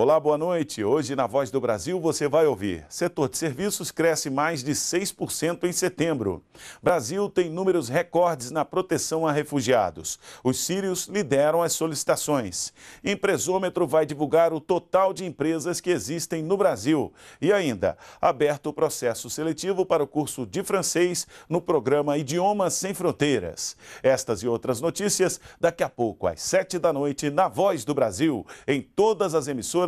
Olá, boa noite. Hoje na Voz do Brasil você vai ouvir: setor de serviços cresce mais de 6% em setembro. Brasil tem números recordes na proteção a refugiados. Os sírios lideram as solicitações. Empresômetro vai divulgar o total de empresas que existem no Brasil. E ainda, aberto o processo seletivo para o curso de francês no programa Idiomas Sem Fronteiras. Estas e outras notícias daqui a pouco, às 7 da noite, na Voz do Brasil, em todas as emissoras